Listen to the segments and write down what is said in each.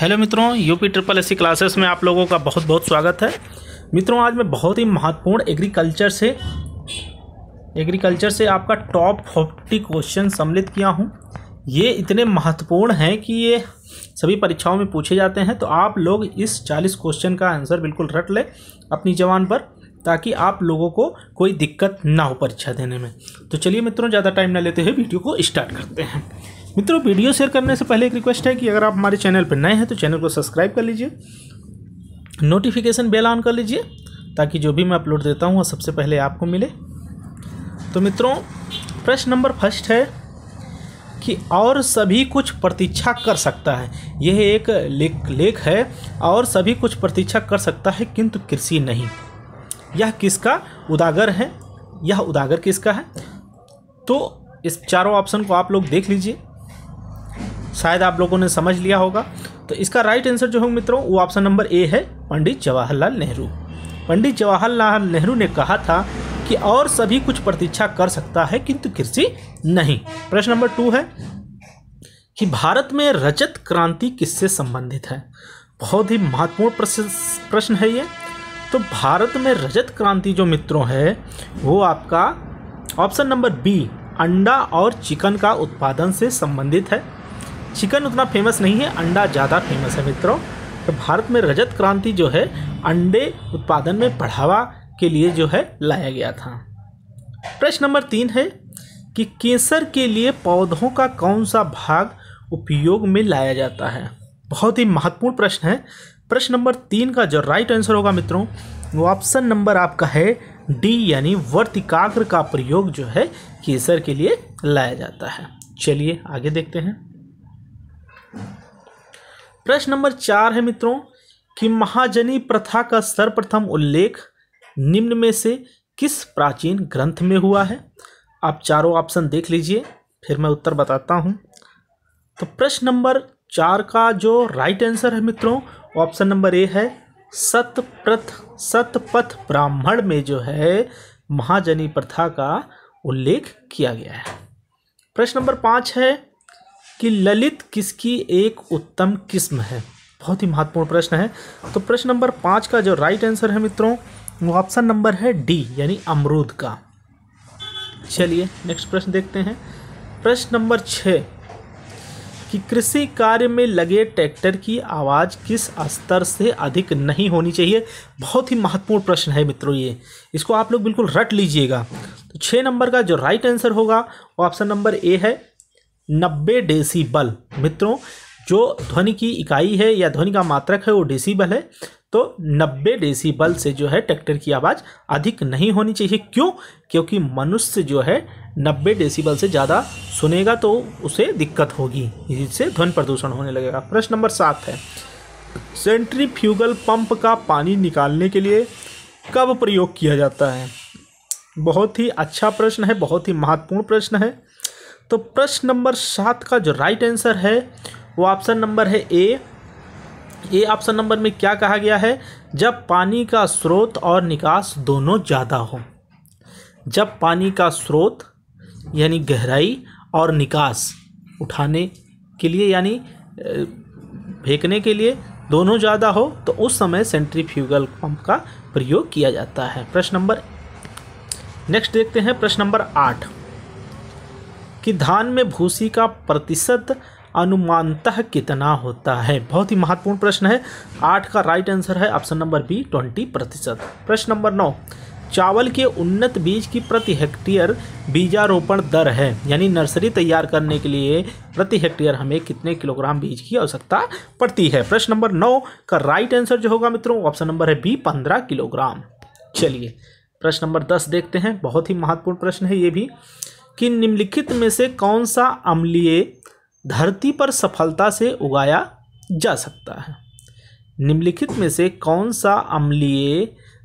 Hello मित्रों UP triple S classes में आप लोगों का बहुत बहुत स्वागत है मित्रों आज मैं बहुत ही महत्वपूर्ण एग्रीकल्चर से एग्रीकल्चर से आपका टॉप फोर्टी क्वेश्चन सम्मिलित किया हूं ये इतने महत्वपूर्ण हैं कि ये सभी परीक्षाओं में पूछे जाते हैं तो आप लोग इस चालीस क्वेश्चन का आंसर बिल्कुल रट लें अपनी जवान पर ताकि आप लोगों को कोई दिक्कत ना हो परीक्षा देने में तो चलिए मित्रों ज़्यादा टाइम ना लेते हुए वीडियो को स्टार्ट करते हैं मित्रों वीडियो शेयर करने से पहले एक रिक्वेस्ट है कि अगर आप हमारे चैनल पर नए हैं तो चैनल को सब्सक्राइब कर लीजिए नोटिफिकेशन बेल ऑन कर लीजिए ताकि जो भी मैं अपलोड देता हूँ वह सबसे पहले आपको मिले तो मित्रों प्रश्न नंबर फर्स्ट है कि और सभी कुछ प्रतीक्षा कर सकता है यह एक लेख लेख है और सभी कुछ प्रतीक्षा कर सकता है किंतु कृषि नहीं यह किसका उदागर है यह उदागर किसका है तो इस चारों ऑप्शन को आप लोग देख लीजिए शायद आप लोगों ने समझ लिया होगा तो इसका राइट आंसर जो होगा मित्रों वो ऑप्शन नंबर ए है पंडित जवाहरलाल नेहरू पंडित जवाहरलाल नेहरू ने कहा था कि और सभी कुछ प्रतीक्षा कर सकता है किंतु कृषि नहीं प्रश्न नंबर टू है कि भारत में रजत क्रांति किससे संबंधित है बहुत ही महत्वपूर्ण प्रश्न है ये तो भारत में रजत क्रांति जो मित्रों है वो आपका ऑप्शन नंबर बी अंडा और चिकन का उत्पादन से संबंधित है चिकन उतना फेमस नहीं है अंडा ज़्यादा फेमस है मित्रों तो भारत में रजत क्रांति जो है अंडे उत्पादन में बढ़ावा के लिए जो है लाया गया था प्रश्न नंबर तीन है कि केसर के लिए पौधों का कौन सा भाग उपयोग में लाया जाता है बहुत ही महत्वपूर्ण प्रश्न है प्रश्न नंबर तीन का जो राइट आंसर होगा मित्रों वो ऑप्शन नंबर आपका है डी यानी वर्तिकाग्र का प्रयोग जो है केसर के लिए लाया जाता है चलिए आगे देखते हैं प्रश्न नंबर चार है मित्रों कि महाजनी प्रथा का सर्वप्रथम उल्लेख निम्न में से किस प्राचीन ग्रंथ में हुआ है आप चारों ऑप्शन देख लीजिए फिर मैं उत्तर बताता हूँ तो प्रश्न नंबर चार का जो राइट आंसर है मित्रों ऑप्शन नंबर ए है सतप्रथ सतपथ ब्राह्मण में जो है महाजनी प्रथा का उल्लेख किया गया है प्रश्न नंबर पाँच है कि ललित किसकी एक उत्तम किस्म है बहुत ही महत्वपूर्ण प्रश्न है तो प्रश्न नंबर पाँच का जो राइट आंसर है मित्रों वो ऑप्शन नंबर है डी यानी अमरूद का चलिए नेक्स्ट प्रश्न देखते हैं प्रश्न नंबर छः कि कृषि कार्य में लगे ट्रैक्टर की आवाज़ किस स्तर से अधिक नहीं होनी चाहिए बहुत ही महत्वपूर्ण प्रश्न है मित्रों ये इसको आप लोग बिल्कुल रट लीजिएगा तो छः नंबर का जो राइट आंसर होगा वो ऑप्शन नंबर ए है 90 डेसीबल मित्रों जो ध्वनि की इकाई है या ध्वनि का मात्रक है वो डेसीबल है तो 90 डेसीबल से जो है ट्रैक्टर की आवाज़ अधिक नहीं होनी चाहिए क्यों क्योंकि मनुष्य जो है 90 डेसीबल से ज़्यादा सुनेगा तो उसे दिक्कत होगी जिससे ध्वनि प्रदूषण होने लगेगा प्रश्न नंबर सात है सेंट्रीफ्यूगल पंप का पानी निकालने के लिए कब प्रयोग किया जाता है बहुत ही अच्छा प्रश्न है बहुत ही महत्वपूर्ण प्रश्न है तो प्रश्न नंबर सात का जो राइट आंसर है वो ऑप्शन नंबर है ए ए ऑप्शन नंबर में क्या कहा गया है जब पानी का स्रोत और निकास दोनों ज़्यादा हो जब पानी का स्रोत यानी गहराई और निकास उठाने के लिए यानी फेंकने के लिए दोनों ज़्यादा हो तो उस समय सेंट्रीफ्यूगल पंप का प्रयोग किया जाता है प्रश्न नंबर नेक्स्ट देखते हैं प्रश्न नंबर आठ कि धान में भूसी का प्रतिशत अनुमानतः कितना होता है बहुत ही महत्वपूर्ण प्रश्न है आठ का राइट आंसर है ऑप्शन नंबर बी ट्वेंटी प्रतिशत प्रश्न नंबर नौ चावल के उन्नत बीज की प्रति हेक्टेयर बीजारोपण दर है यानी नर्सरी तैयार करने के लिए प्रति हेक्टेयर हमें कितने किलोग्राम बीज की आवश्यकता पड़ती है प्रश्न नंबर नौ का राइट आंसर जो होगा मित्रों ऑप्शन नंबर है बी पंद्रह किलोग्राम चलिए प्रश्न नंबर दस देखते हैं बहुत ही महत्वपूर्ण प्रश्न है ये भी कि निम्नलिखित में से कौन सा अम्लीय धरती पर सफलता से उगाया जा सकता है निम्नलिखित में से कौन सा अम्लीय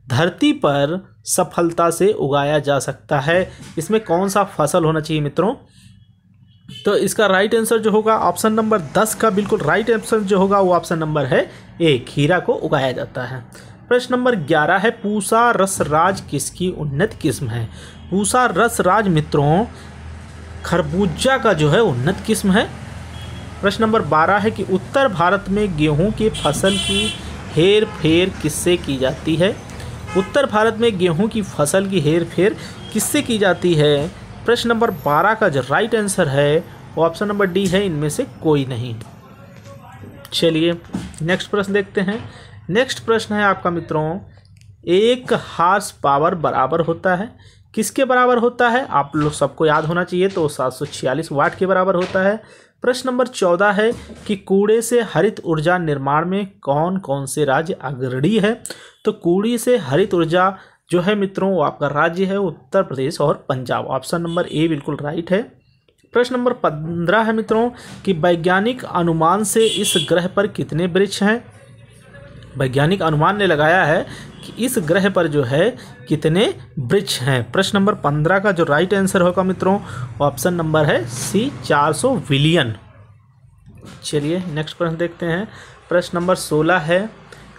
धरती पर सफलता से उगाया जा सकता है इसमें कौन सा फसल होना चाहिए मित्रों तो इसका राइट आंसर जो होगा ऑप्शन नंबर दस का बिल्कुल राइट आंसर जो होगा वो ऑप्शन नंबर है एक हीरा को उगाया जाता है प्रश्न नंबर ग्यारह है पूसा रसराज किसकी उन्नत किस्म है पूसा रसराज मित्रों खरबूजा का जो है उन्नत किस्म है प्रश्न नंबर बारह है कि उत्तर भारत में गेहूं की फसल की हेर फेर किससे की जाती है उत्तर भारत में गेहूं की फसल की हेर फेर किससे की जाती है प्रश्न नंबर बारह का जो राइट आंसर है वो ऑप्शन नंबर डी है इनमें से कोई नहीं चलिए नेक्स्ट प्रश्न देखते हैं नेक्स्ट प्रश्न है आपका मित्रों एक हार्स पावर बराबर होता है किसके बराबर होता है आप लोग सबको याद होना चाहिए तो सात सौ छियालीस वाट के बराबर होता है प्रश्न नंबर चौदह है कि कूड़े से हरित ऊर्जा निर्माण में कौन कौन से राज्य अग्रणी है तो कूड़े से हरित ऊर्जा जो है मित्रों वो आपका राज्य है उत्तर प्रदेश और पंजाब ऑप्शन नंबर ए बिल्कुल राइट है प्रश्न नंबर पंद्रह है मित्रों कि वैज्ञानिक अनुमान से इस ग्रह पर कितने वृक्ष हैं वैज्ञानिक अनुमान ने लगाया है कि इस ग्रह पर जो है कितने वृक्ष हैं प्रश्न नंबर पंद्रह का जो राइट आंसर होगा मित्रों ऑप्शन नंबर है सी चार सौ विलियन चलिए नेक्स्ट प्रश्न देखते हैं प्रश्न नंबर सोलह है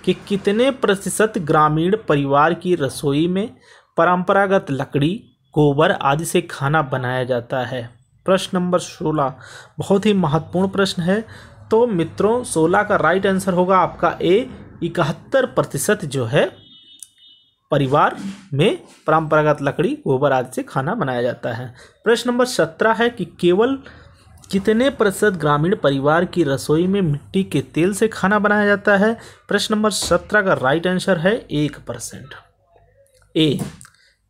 कि कितने प्रतिशत ग्रामीण परिवार की रसोई में परंपरागत लकड़ी गोबर आदि से खाना बनाया जाता है प्रश्न नंबर सोलह बहुत ही महत्वपूर्ण प्रश्न है तो मित्रों सोलह का राइट आंसर होगा आपका ए इकहत्तर प्रतिशत जो है परिवार में परंपरागत लकड़ी गोबर आदि से खाना बनाया जाता है प्रश्न नंबर सत्रह है कि केवल कितने प्रतिशत ग्रामीण परिवार की रसोई में मिट्टी के तेल से खाना बनाया जाता है प्रश्न नंबर सत्रह का राइट आंसर है एक परसेंट ए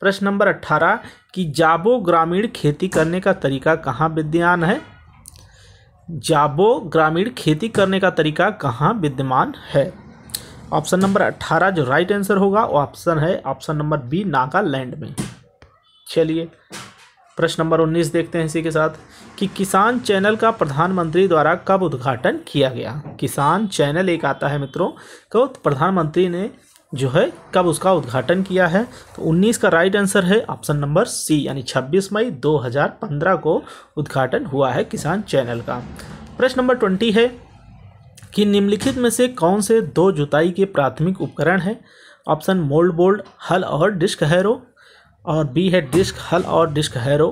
प्रश्न नंबर अट्ठारह कि जाबो ग्रामीण खेती करने का तरीका कहाँ विद्यमान है जाबो ग्रामीण खेती करने का तरीका कहाँ विद्यमान है ऑप्शन नंबर अट्ठारह जो राइट आंसर होगा वो ऑप्शन है ऑप्शन नंबर बी नागालैंड में चलिए प्रश्न नंबर उन्नीस देखते हैं इसी के साथ कि किसान चैनल का प्रधानमंत्री द्वारा कब उद्घाटन किया गया किसान चैनल एक आता है मित्रों कब तो प्रधानमंत्री ने जो है कब उसका उद्घाटन किया है तो 19 का राइट आंसर है ऑप्शन नंबर सी यानी 26 मई 2015 को उद्घाटन हुआ है किसान चैनल का प्रश्न नंबर ट्वेंटी है कि निम्नलिखित में से कौन से दो जुताई के प्राथमिक उपकरण हैं ऑप्शन मोल्ड बोल्ड हल और डिस्क हैरो और बी है डिस्क हल और डिस्क हैरो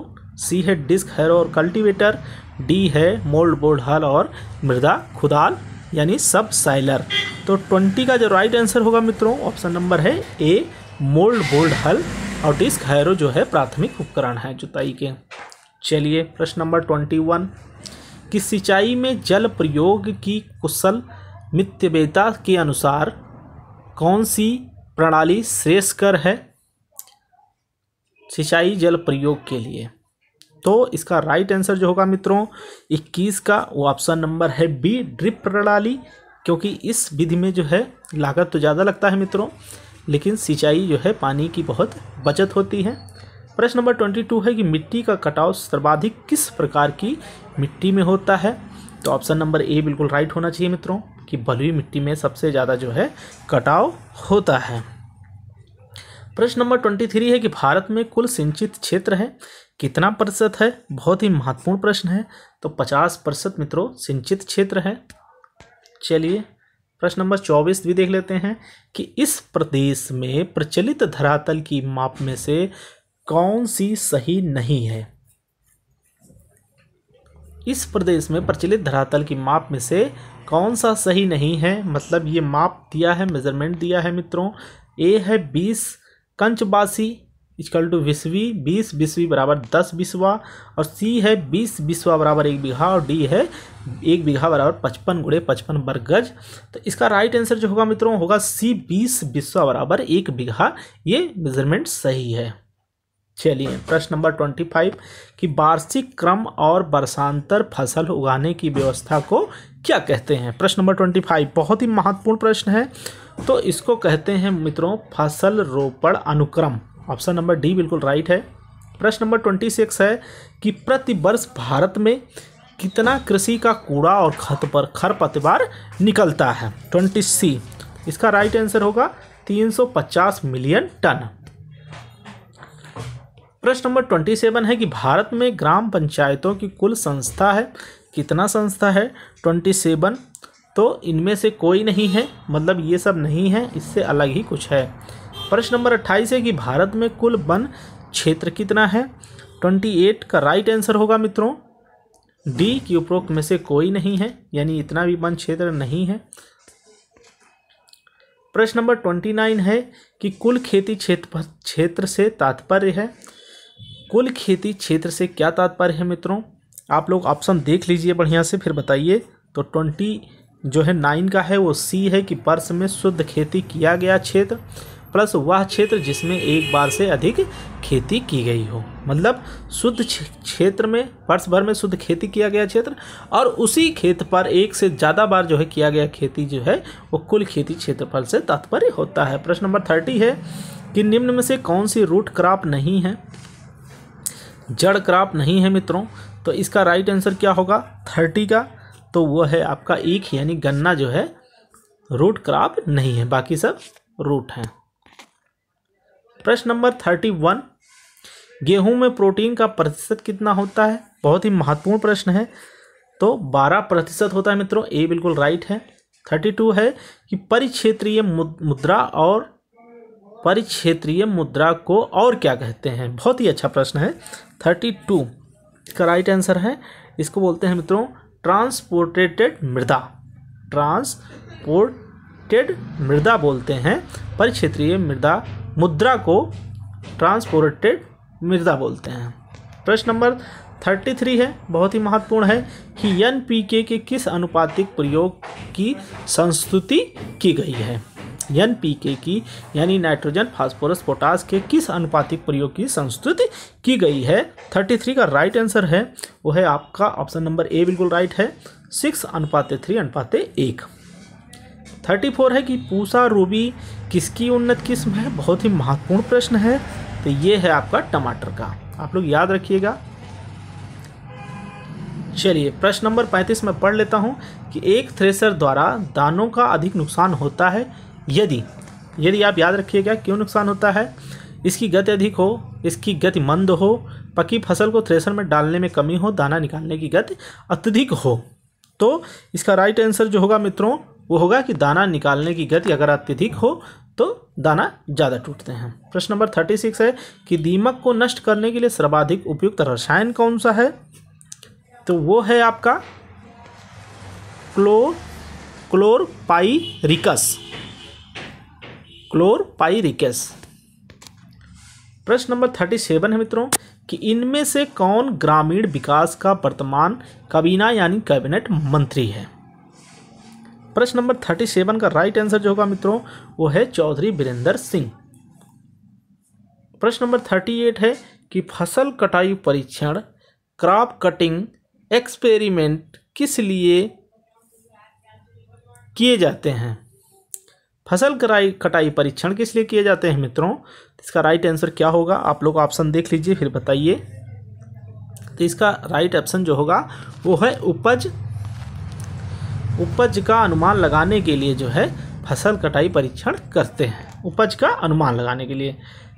सी है डिस्क हैरो और कल्टीवेटर डी है मोल्ड बोल्ड हल और मृदा खुदाल यानी सब साइलर तो ट्वेंटी का जो राइट आंसर होगा मित्रों ऑप्शन नंबर है ए मोल्ड बोल्ड हल और डिस्क हैरो जो है प्राथमिक उपकरण है जुताई के चलिए प्रश्न नंबर ट्वेंटी वन कि सिंचाई में जल प्रयोग की कुशल मितव्यता के अनुसार कौन सी प्रणाली श्रेष्ठकर है सिंचाई जल प्रयोग के लिए तो इसका राइट आंसर जो होगा मित्रों 21 का वो ऑप्शन नंबर है बी ड्रिप प्रणाली क्योंकि इस विधि में जो है लागत तो ज़्यादा लगता है मित्रों लेकिन सिंचाई जो है पानी की बहुत बचत होती है प्रश्न नंबर ट्वेंटी टू है कि मिट्टी का कटाव सर्वाधिक किस प्रकार की मिट्टी में होता है तो ऑप्शन नंबर ए बिल्कुल राइट होना चाहिए मित्रों कि बलुई मिट्टी में सबसे ज़्यादा जो है कटाव होता है प्रश्न नंबर ट्वेंटी थ्री है कि भारत में कुल सिंचित क्षेत्र है कितना प्रतिशत है बहुत ही महत्वपूर्ण प्रश्न है तो पचास प्रतिशत मित्रों सिंचित क्षेत्र है चलिए प्रश्न नंबर चौबीस भी देख लेते हैं कि इस प्रदेश में प्रचलित धरातल की माप में से कौन सी सही नहीं है इस प्रदेश में प्रचलित धरातल की माप में से कौन सा सही नहीं है मतलब ये माप दिया है मेजरमेंट दिया है मित्रों ए है बीस कंचबासी इजकल टू बीसवीं बीस बीसवीं बराबर दस बीसवा और सी है बीस बीसवा बराबर एक बीघा और डी है एक बीघा बराबर पचपन गुड़े पचपन वर्ग गज तो इसका राइट आंसर जो होगा मित्रों होगा सी बीस बीसवा बराबर एक बीघा ये मेजरमेंट सही है चलिए हाँ। प्रश्न नंबर ट्वेंटी फाइव कि वार्षिक क्रम और वर्षांतर फसल उगाने की व्यवस्था को क्या कहते हैं प्रश्न नंबर ट्वेंटी फाइव बहुत ही महत्वपूर्ण प्रश्न है तो इसको कहते हैं मित्रों फसल रोपण अनुक्रम ऑप्शन नंबर डी बिल्कुल राइट है प्रश्न नंबर ट्वेंटी सिक्स है कि प्रतिवर्ष भारत में कितना कृषि का कूड़ा और खत पर खरपतवार निकलता है ट्वेंटी सी इसका राइट आंसर होगा पचास मिलियन टन प्रश्न नंबर ट्वेंटी सेवन है कि भारत में ग्राम पंचायतों की कुल संस्था है कितना संस्था है ट्वेंटी सेवन तो इनमें से कोई नहीं है मतलब ये सब नहीं है इससे अलग ही कुछ है प्रश्न नंबर अट्ठाईस है कि भारत में कुल वन क्षेत्र कितना है ट्वेंटी एट का राइट आंसर होगा मित्रों डी की उपरोक्त में से कोई नहीं है यानी इतना भी वन क्षेत्र नहीं है प्रश्न नंबर ट्वेंटी नाइन है कि कुल खेती क्षेत्र क्षेत्र से तात्पर्य है कुल खेती क्षेत्र से क्या तात्पर्य है मित्रों आप लोग ऑप्शन देख लीजिए बढ़िया से फिर बताइए तो ट्वेंटी जो है नाइन का है वो सी है कि पर्स में शुद्ध खेती किया गया क्षेत्र प्लस वह क्षेत्र जिसमें एक बार से अधिक खेती की गई हो मतलब शुद्ध क्षेत्र में वर्ष भर में शुद्ध खेती किया गया क्षेत्र और उसी खेत पर एक से ज़्यादा बार जो है किया गया खेती जो है वो कुल खेती क्षेत्रफल से तात्पर्य होता है प्रश्न नंबर थर्टी है कि निम्न में से कौन सी रूट क्रॉप नहीं है जड़ क्राप नहीं है मित्रों तो इसका राइट आंसर क्या होगा थर्टी का तो वो है आपका एक यानी गन्ना जो है रूट क्राप नहीं है बाकी सब रूट हैं प्रश्न नंबर थर्टी वन गेहूँ में प्रोटीन का प्रतिशत कितना होता है बहुत ही महत्वपूर्ण प्रश्न है तो बारह प्रतिशत होता है मित्रों ए बिल्कुल राइट है थर्टी टू है कि परिक्षेत्रीय मुद्रा और परिक्षेत्रीय मुद्रा को और क्या कहते हैं बहुत ही अच्छा प्रश्न है थर्टी टू का राइट आंसर है इसको बोलते हैं मित्रों ट्रांसपोर्टेटेड मृदा ट्रांसपोर्टेड मृदा बोलते हैं परिक्षेत्रीय मृदा मुद्रा को ट्रांसपोर्टेड मृदा बोलते हैं प्रश्न नंबर थर्टी थ्री है बहुत ही महत्वपूर्ण है कि एन पी के किस अनुपातिक प्रयोग की संस्तुति की गई है एन पी के की यानी नाइट्रोजन फास्फोरस पोटास के किस अनुपातिक प्रयोग की संस्तुति की गई है थर्टी थ्री का राइट आंसर है वो है आपका ऑप्शन नंबर ए बिल्कुल राइट है सिक्स अनुपात थ्री अनुपात एक थर्टी फोर है कि पूसा रूबी किसकी उन्नत किस्म है बहुत ही महत्वपूर्ण प्रश्न है तो ये है आपका टमाटर का आप लोग याद रखिएगा चलिए प्रश्न नंबर पैंतीस में पढ़ लेता हूँ कि एक थ्रेसर द्वारा दानों का अधिक नुकसान होता है यदि यदि आप याद रखिएगा क्यों नुकसान होता है इसकी गति अधिक हो इसकी गति मंद हो पकी फसल को थ्रेसर में डालने में कमी हो दाना निकालने की गति अत्यधिक हो तो इसका राइट आंसर जो होगा मित्रों वो होगा कि दाना निकालने की गति अगर अत्यधिक हो तो दाना ज़्यादा टूटते हैं प्रश्न नंबर थर्टी सिक्स है कि दीमक को नष्ट करने के लिए सर्वाधिक उपयुक्त रसायन कौन सा है तो वो है आपका क्लो क्लोरपाइरिकस क्लोरपाइरिकस प्रश्न नंबर थर्टी सेवन है मित्रों कि इनमें से कौन ग्रामीण विकास का वर्तमान कबीना यानी कैबिनेट मंत्री है प्रश्न नंबर थर्टी सेवन का राइट आंसर जो होगा मित्रों वो है चौधरी बीरेंद्र सिंह प्रश्न नंबर थर्टी एट है कि फसल कटाई परीक्षण क्रॉप कटिंग एक्सपेरिमेंट किस लिए किए जाते हैं फसल कराई कटाई परीक्षण किस लिए किए जाते हैं मित्रों तो इसका राइट आंसर क्या होगा आप लोग ऑप्शन देख लीजिए फिर बताइए तो इसका राइट ऑप्शन जो होगा वो है उपज उपज का अनुमान लगाने के लिए जो है फसल कटाई परीक्षण करते हैं उपज का अनुमान लगाने के लिए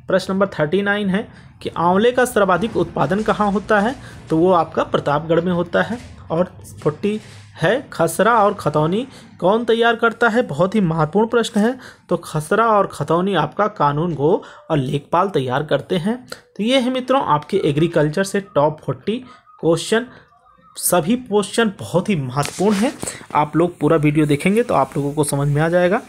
प्रश्न नंबर थर्टी नाइन है कि आंवले का सर्वाधिक उत्पादन कहाँ होता है तो वो आपका प्रतापगढ़ में होता है और फोर्टी है खसरा और खतौनी कौन तैयार करता है बहुत ही महत्वपूर्ण प्रश्न है तो खसरा और खतौनी आपका कानून गो और लेखपाल तैयार करते हैं तो ये है मित्रों आपके एग्रीकल्चर से टॉप फोर्टी क्वेश्चन सभी क्वेश्चन बहुत ही महत्वपूर्ण है आप लोग पूरा वीडियो देखेंगे तो आप लोगों को समझ में आ जाएगा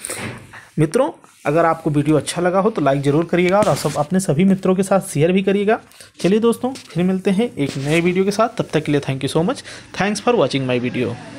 मित्रों अगर आपको वीडियो अच्छा लगा हो तो लाइक ज़रूर करिएगा और सब अपने सभी मित्रों के साथ शेयर भी करिएगा चलिए दोस्तों फिर मिलते हैं एक नए वीडियो के साथ तब तक के लिए thank you so much thanks for watching my video